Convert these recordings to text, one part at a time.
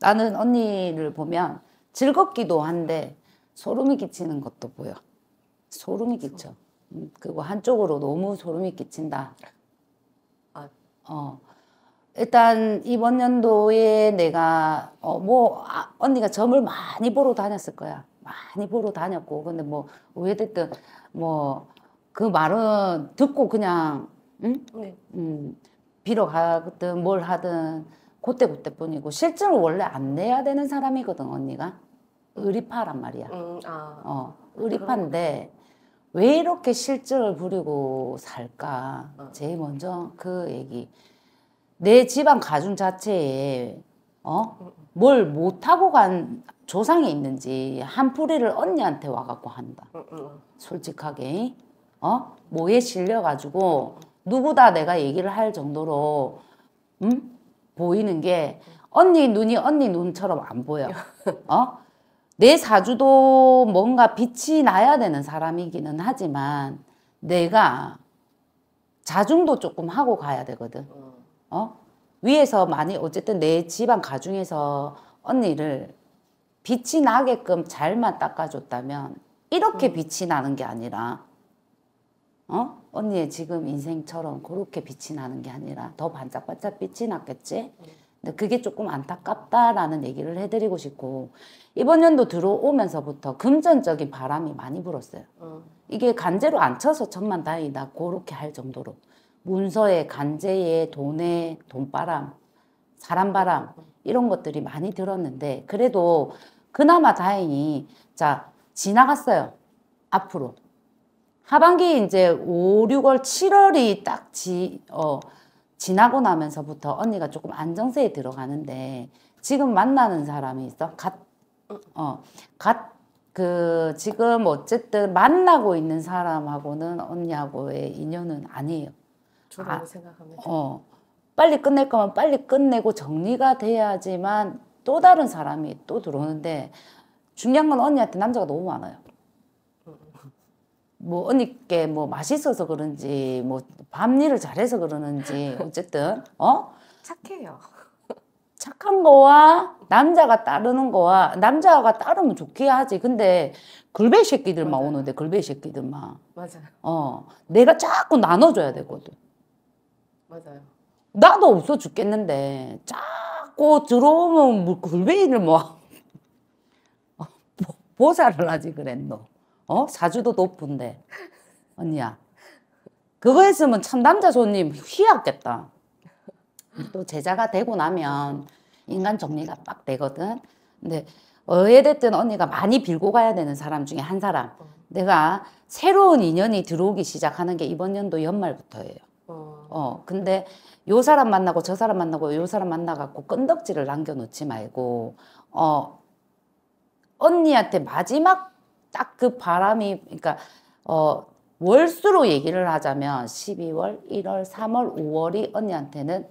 나는 언니를 보면 즐겁기도 한데 소름이 끼치는 것도 보여. 소름이 끼쳐. 음, 그리고 한쪽으로 너무 소름이 끼친다. 아. 어. 일단 이번 연도에 내가 어, 뭐 아, 언니가 점을 많이 보러 다녔을 거야. 많이 보러 다녔고 근데 뭐 어쨌든 뭐 그 말은 듣고 그냥 응? 네. 음, 빌어 가든 뭘 하든 그때 그때뿐이고 실제로 원래 안 내야 되는 사람이거든 언니가 의리파란 말이야. 음, 아. 어 의리파인데 왜 이렇게 실증을 부리고 살까? 어. 제일 먼저 그 얘기. 내 집안 가중 자체에 어? 음, 음. 뭘 못하고 간 조상이 있는지 한 뿌리를 언니한테 와갖고 한다. 음, 솔직하게. 어? 뭐에 실려가지고 누구다 내가 얘기를 할 정도로 음? 보이는 게 언니 눈이 언니 눈처럼 안 보여. 어? 내 사주도 뭔가 빛이 나야 되는 사람이기는 하지만 내가 자중도 조금 하고 가야 되거든. 어? 위에서 많이 어쨌든 내 집안 가중에서 언니를 빛이 나게끔 잘만 닦아줬다면 이렇게 음. 빛이 나는 게 아니라 어? 언니의 지금 인생처럼 그렇게 빛이 나는 게 아니라 더 반짝반짝 빛이 났겠지? 근데 그게 조금 안타깝다라는 얘기를 해드리고 싶고 이번 연도 들어오면서부터 금전적인 바람이 많이 불었어요. 어. 이게 간제로 안 쳐서 천만 다행이다 그렇게 할 정도로 문서에 간제에 돈에 돈바람 사람 바람 이런 것들이 많이 들었는데 그래도 그나마 다행히 자 지나갔어요. 앞으로 하반기 이제 5, 6월, 7월이 딱 지, 어, 지나고 나면서부터 언니가 조금 안정세에 들어가는데 지금 만나는 사람이 있어? 갓, 어, 갓, 그, 지금 어쨌든 만나고 있는 사람하고는 언니하고의 인연은 아니에요. 저라 아, 생각합니 어, 빨리 끝낼 거면 빨리 끝내고 정리가 돼야지만 또 다른 사람이 또 들어오는데 중요한 건 언니한테 남자가 너무 많아요. 뭐 언니께 뭐 맛있어서 그런지 뭐 밤일을 잘해서 그러는지 어쨌든 어 착해요. 착한 거와 남자가 따르는 거와 남자가 따르면 좋게 하지. 근데 글베 새끼들만 맞아요. 오는데 글베 새끼들만. 맞아요. 어 내가 자꾸 나눠줘야 되거든. 맞아요. 나도 없어 죽겠는데 자꾸 들어오면 뭐 글베이를 뭐 어, 보살을 하지 그랬노. 어? 사주도 높은데. 언니야. 그거 했으면 참 남자 손님 휘었겠다. 또 제자가 되고 나면 인간 정리가 빡 되거든. 근데 어찌됐든 언니가 많이 빌고 가야 되는 사람 중에 한 사람. 내가 새로운 인연이 들어오기 시작하는 게 이번 연도 연말부터예요. 어, 어 근데 요 사람 만나고 저 사람 만나고 요 사람 만나갖고 끈덕지를 남겨놓지 말고, 어, 언니한테 마지막 딱그 바람이 그러니까 어 월수로 얘기를 하자면 12월, 1월, 3월, 5월이 언니한테는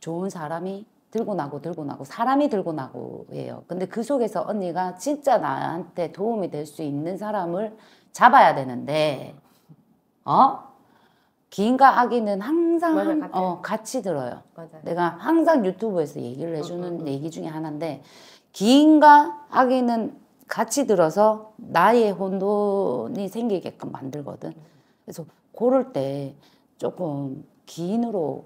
좋은 사람이 들고 나고 들고 나고 사람이 들고 나고 예요 근데 그 속에서 언니가 진짜 나한테 도움이 될 수 있는 사람을 잡아야 되는데 어? 기인과 아기는 항상 맞아, 한, 어, 같이 들어요. 맞아. 내가 항상 유튜브에서 얘기를 해주는 어, 어, 어. 얘기 중에 하나인데 기인과 아기는 같이 들어서 나의 혼돈이 생기게끔 만들거든. 그래서 고를 때 조금 기인으로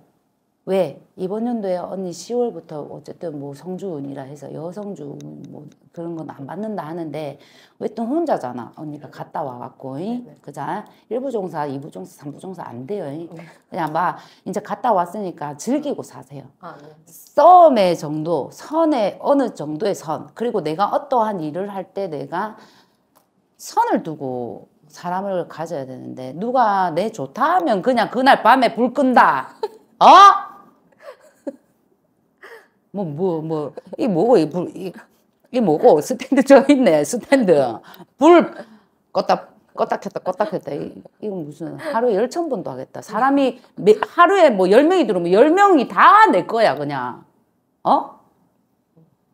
왜 이번 연도에 언니 10월부터 어쨌든 뭐 성주운이라 해서 여성주운 뭐 그런 건 안 받는다 하는데 왜 또 혼자잖아 언니가 갔다 와갖고 네, 네. 그자 일부 종사, 이부 종사, 삼부 종사 안 돼요. 네. 그냥 막 이제 갔다 왔으니까 즐기고 사세요. 아, 네. 썸의 정도, 선의 어느 정도의 선 그리고 내가 어떠한 일을 할 때 내가 선을 두고 사람을 가져야 되는데 누가 내 좋다 하면 그냥 그날 밤에 불 끈다. 어? 뭐, 뭐, 뭐, 이 뭐고, 이 불, 이, 이 뭐고, 스탠드 저 있네, 스탠드. 불, 껐다, 껐다 켰다, 껐다 켰다. 이, 이건 무슨, 하루에 열천 번도 하겠다. 사람이, 하루에 뭐 열 명이 들어오면 열 명이 다 내 거야, 그냥. 어?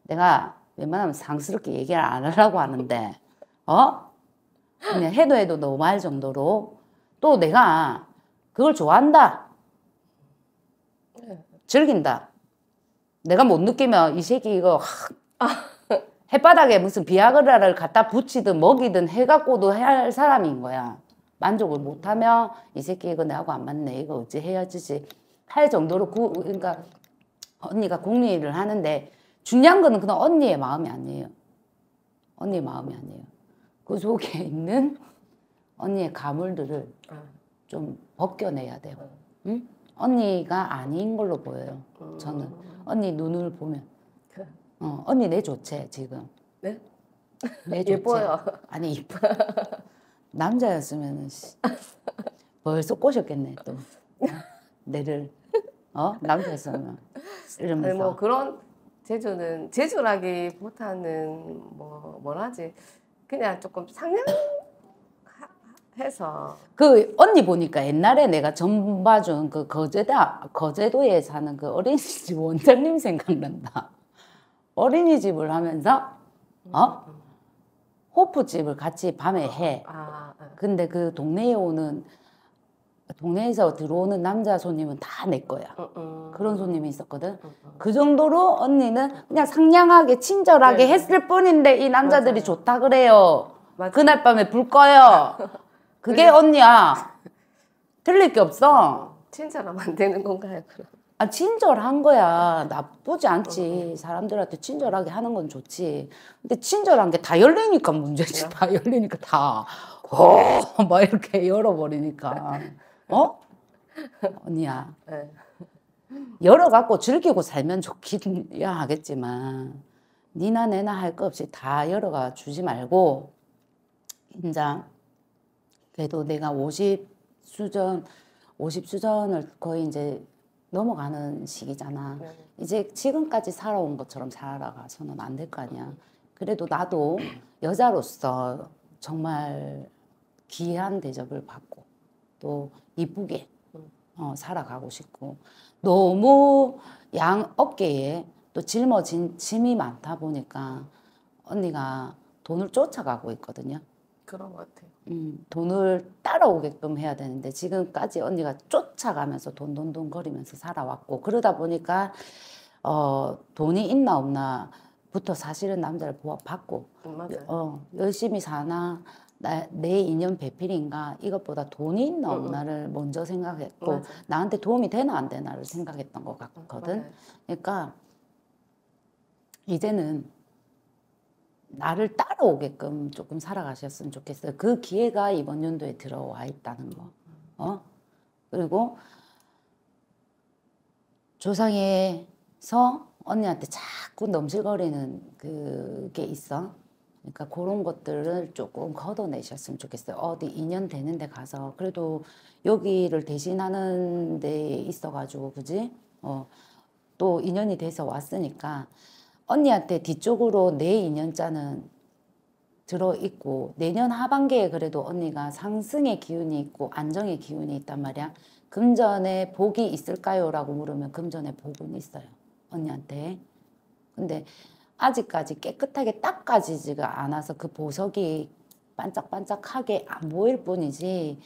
내가 웬만하면 상스럽게 얘기를 안 하려고 하는데, 어? 그냥 해도 해도 너무 할 정도로. 또 내가 그걸 좋아한다. 네. 즐긴다. 내가 못 느끼면 이 새끼 이거 아. 햇바닥에 무슨 비아그라를 갖다 붙이든 먹이든 해갖고도 할 사람인 거야. 만족을 못하면 이 새끼 이거 내하고 안 맞네 이거 어찌 헤어지지 할 정도로 구, 그러니까 언니가 공리를 하는데 중요한 거는 그냥 언니의 마음이 아니에요. 언니의 마음이 아니에요. 그 속에 있는 언니의 가물들을 아. 좀 벗겨내야 돼요. 응? 언니가 아닌 걸로 보여요. 저는. 아. 언니 눈을 보면 그. 어, 언니 내 좋지 지금 네? 내 좋지 예뻐요 아니 이뻐 남자였으면 벌써 꼬셨겠네 또 내를 어 남자였으면 이러면서 뭐 그런 제주는 제주라기보다는 뭐 뭐라지 그냥 조금 상냥 해서 그 언니 보니까 옛날에 내가 전 봐준 그 거제다 거제도에 사는 그 어린이집 원장님 생각난다. 어린이집을 하면서 어 호프집을 같이 밤에 해. 아, 아, 아. 근데 그 동네에 오는 동네에서 들어오는 남자 손님은 다 내 거야. 어, 어. 그런 손님이 있었거든. 어, 그 정도로 언니는 그냥 상냥하게 친절하게 네. 했을 뿐인데 이 남자들이 좋다 그래요 그날 밤에 불 꺼요. 그게 언니야. 들릴 게 없어. 친절하면 안 되는 건가요, 그럼? 아, 친절한 거야. 나쁘지 않지. 어, 어. 사람들한테 친절하게 하는 건 좋지. 근데 친절한 게 다 열리니까 문제지. 다 열리니까 다. 어. 어, 막 이렇게 열어버리니까. 어? 언니야. 네. 열어갖고 즐기고 살면 좋긴 야 하겠지만, 니나 내나 할 거 없이 다 열어가 주지 말고, 인자 그래도 내가 50 수전 50 수전을 거의 이제 넘어가는 시기잖아. 네. 이제 지금까지 살아온 것처럼 살아가서는 안 될 거 아니야. 그래도 나도 여자로서 정말 귀한 대접을 받고 또 이쁘게 음. 어, 살아가고 싶고 너무 양 어깨에 또 짊어진 짐이 많다 보니까 언니가 돈을 쫓아가고 있거든요. 그런 것 같아요. 음, 돈을 따라오게끔 해야 되는데 지금까지 언니가 쫓아가면서 돈돈돈 거리면서 살아왔고 그러다 보니까 어, 돈이 있나 없나 부터 사실은 남자를 보아받고 어, 열심히 사나 나, 내 인연 배필인가 이것보다 돈이 있나 없나를 응. 먼저 생각했고 맞아. 나한테 도움이 되나 안 되나를 생각했던 것 같거든. 맞 그러니까 이제는 나를 따라오게끔 조금 살아가셨으면 좋겠어요. 그 기회가 이번 연도에 들어와 있다는 거. 어? 그리고 조상에서 언니한테 자꾸 넘실거리는 그게 있어. 그러니까 그런 것들을 조금 걷어내셨으면 좋겠어요. 어디 인연 되는 데 가서 그래도 여기를 대신하는 데 있어가지고 그지? 어, 또 인연이 돼서 왔으니까 언니한테 뒤쪽으로 내 네 인연자는 들어있고 내년 하반기에 그래도 언니가 상승의 기운이 있고 안정의 기운이 있단 말이야. 금전에 복이 있을까요? 라고 물으면 금전에 복은 있어요. 언니한테. 근데 아직까지 깨끗하게 닦아지지가 않아서 그 보석이 반짝반짝하게 안 보일 뿐이지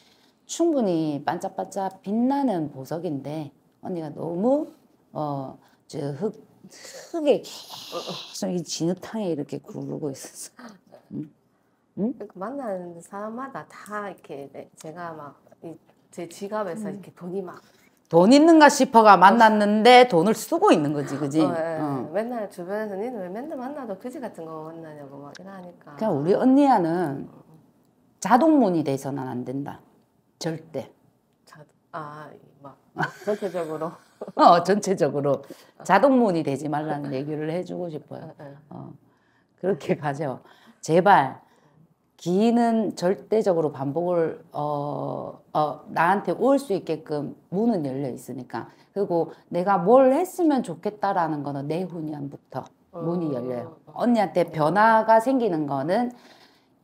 충분히 반짝반짝 빛나는 보석인데 언니가 너무 어, 흙 크게 계속 이 진흙탕에 이렇게 구르고 있었어. 응? 응? 그 만나는 사람마다 다 이렇게 제가 막 제 지갑에서 음. 이렇게 돈이 막. 돈 있는가 싶어가 만났는데 돈을 쓰고 있는 거지, 그지? 어, 예, 어. 예. 맨날 주변에서 니는 왜 맨날 만나도 그지 같은 거 만나냐고 막 이러니까. 그러 그러니까 우리 언니야는 자동문이 돼서는 안 된다. 절대. 아, 막 전체적으로. 어, 전체적으로 자동문이 되지 말라는 얘기를 해주고 싶어요. 어, 어. 어 그렇게 가죠. 제발 기는 절대적으로 반복을 어, 어, 나한테 올 수 있게끔 문은 열려 있으니까 그리고 내가 뭘 했으면 좋겠다라는 거는 내후년부터 어. 문이 열려요. 언니한테 변화가 생기는 거는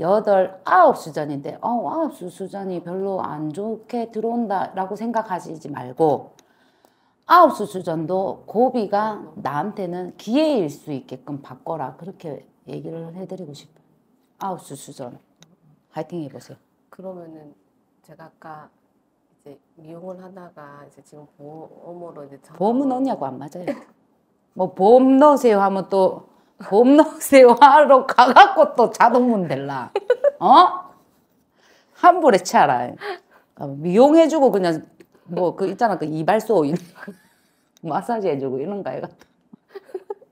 여덟, 아홉 수전인데, 어, 아홉 수전이 별로 안 좋게 들어온다라고 생각하시지 말고, 아홉 수전도 고비가 나한테는 기회일 수 있게끔 바꿔라. 그렇게 얘기를 해드리고 싶어요. 아홉 수전. 화이팅 해보세요. 그러면은 제가 아까 이제 미용을 하다가 이제 지금 보험으로 이제 보험은 언냐고안 맞아요. 뭐 보험 넣으세요 하면 또 법낙세화 하러 가갖고 또 자동문 될라. 어? 한불에 차라. 어, 미용해주고 그냥 뭐 그 있잖아 그 이발소 마사지 해주고 이런 거 해갖고